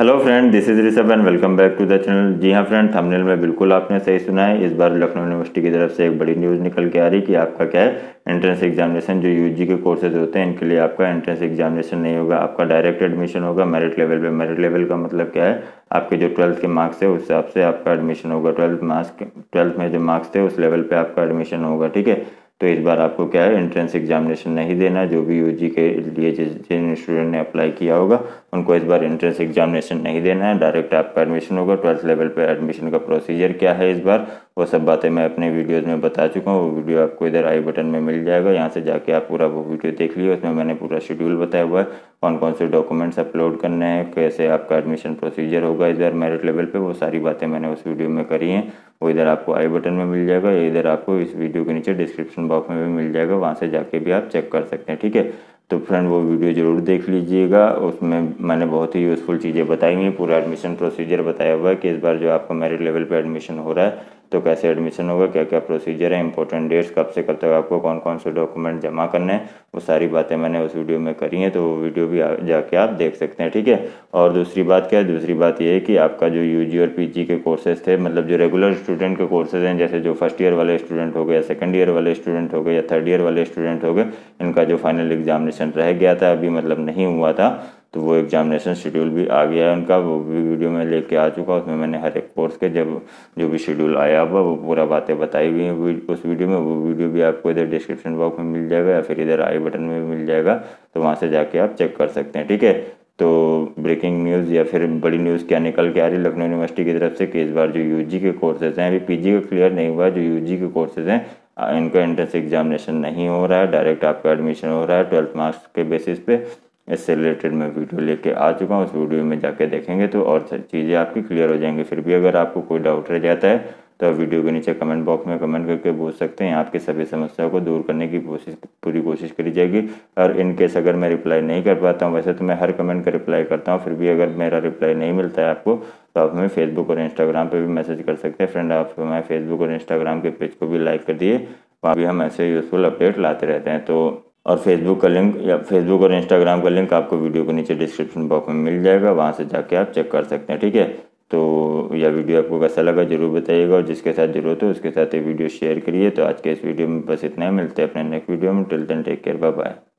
hello friend this is Rishabh and welcome back to the channel जी हाँ friend thumbnail में बिल्कुल आपने सही सुना है इस बार लखनऊ यूनिवर्सिटी की तरफ से एक बड़ी न्यूज़ निकल के आ रही कि आपका क्या है एंट्रेंस एग्जामिनेशन जो यूजी के कोर्सेज होते हैं इनके लिए आपका एंट्रेंस एग्जामिनेशन नहीं होगा आपका डायरेक्ट एडमिशन होगा मेरिट लेवल पर मेरिट लेवल का मतलब क्या है आपके जो ट्वेल्थ के मार्क्स है उस हिसाब से आपका एडमिशन होगा ट्वेल्थ मार्क्स ट्वेल्थ में जो मार्क्स थे उस लेवल पर आपका एडमिशन होगा ठीक है तो इस बार आपको क्या है एंट्रेंस एग्जामिनेशन नहीं देना जो भी यूजी के लिए जिन स्टूडेंट ने अप्लाई किया होगा उनको इस बार एंट्रेंस एग्जामिनेशन नहीं देना है डायरेक्ट आपका एडमिशन होगा ट्वेल्थ लेवल पर एडमिशन का प्रोसीजर क्या है इस बार वो सब बातें मैं अपने वीडियोस में बता चुका हूँ वो वीडियो आपको इधर आई बटन में मिल जाएगा यहाँ से जाके आप पूरा वो वीडियो देख लीजिए उसमें मैंने पूरा शेड्यूल बताया हुआ है कौन कौन से डॉक्यूमेंट्स अपलोड करने हैं कैसे आपका एडमिशन प्रोसीजर होगा इधर मेरिट लेवल पर वो सारी बातें मैंने उस वीडियो में करी हैं वो इधर आपको आई बटन में मिल जाएगा इधर आपको इस वीडियो के नीचे डिस्क्रिप्शन बॉक्स में भी मिल जाएगा वहाँ से जाके भी आप चेक कर सकते हैं ठीक है तो फ्रेंड वो वीडियो ज़रूर देख लीजिएगा उसमें मैंने बहुत ही यूज़फुल चीज़ें बताई हुई पूरा एडमिशन प्रोसीजर बताया हुआ है कि इस बार जो आपका मेरिट लेवल पर एडमिशन हो रहा है तो कैसे एडमिशन होगा क्या क्या प्रोसीजर है इंपॉर्टेंट डेट्स कब से कब तक आपको कौन कौन से डॉक्यूमेंट जमा करने हैं वो सारी बातें मैंने उस वीडियो में करी हैं तो वो वीडियो भी जाके आप देख सकते हैं ठीक है और दूसरी बात क्या है दूसरी बात ये है कि आपका जो यू और पी के कोर्सेज थे मतलब जो रेगुलर स्टूडेंट के कोर्सेज हैं जैसे जो फर्स्ट ईयर वाले स्टूडेंट हो गए या सेकेंड ईयर वाले स्टूडेंट हो गए या थर्ड ईयर वाले स्टूडेंट हो गए इनका जो फाइनल एग्जामिनेशन रह गया था अभी मतलब नहीं हुआ था तो वो एग्जामिनेशन शेड्यूल भी आ गया है उनका वो भी वीडियो में लेके आ चुका उसमें मैंने हर एक कोर्स के जब जो भी शेड्यूल आया हुआ वो पूरा बातें बताई हुई हैं उस वीडियो में वो वीडियो भी आपको इधर डिस्क्रिप्शन बॉक्स में मिल जाएगा या फिर इधर आई बटन में भी मिल जाएगा तो वहाँ से जाके आप चेक कर सकते हैं ठीक है तो ब्रेकिंग न्यूज़ या फिर बड़ी न्यूज़ क्या निकल के आ रही है लखनऊ यूनिवर्सिटी की तरफ से कि इस बार जो यू के कोर्सेज हैं अभी पी का क्लियर नहीं हुआ जो यू के कोर्सेज हैं इनका एंट्रेंस एग्जामिनेशन नहीं हो रहा है डायरेक्ट आपका एडमिशन हो रहा है ट्वेल्थ मार्क्स के बेसिस पे इससे रिलेटेड मैं वीडियो लेके आ चुका हूँ उस वीडियो में जाके देखेंगे तो और चीज़ें आपकी क्लियर हो जाएंगी फिर भी अगर आपको कोई डाउट रह जाता है तो वीडियो के नीचे कमेंट बॉक्स में कमेंट करके पूछ सकते हैं आपकी सभी समस्याओं को दूर करने की कोशिश पूरी कोशिश करी जाएगी और इन केस अगर मैं रिप्लाई नहीं कर पाता हूँ वैसे तो मैं हर कमेंट का रिप्लाई करता हूँ फिर भी अगर मेरा रिप्लाई नहीं मिलता है आपको तो आप हमें फेसबुक और इंस्टाग्राम पर भी मैसेज कर सकते हैं फ्रेंड आप हमारे फेसबुक और इंस्टाग्राम के पेज को भी लाइक कर दिए वहाँ भी हम ऐसे यूज़फुल अपडेट लाते रहते हैं तो और फेसबुक का लिंक या फेसबुक और इंस्टाग्राम का लिंक आपको वीडियो के नीचे डिस्क्रिप्शन बॉक्स में मिल जाएगा वहाँ से जाके आप चेक कर सकते हैं ठीक है तो यह वीडियो आपको कैसा लगा जरूर बताइएगा और जिसके साथ जरूरत हो उसके साथ ये वीडियो शेयर करिए तो आज के इस वीडियो में बस इतना ही मिलते हैं अपने नेक्स्ट वीडियो में till then take care bye bye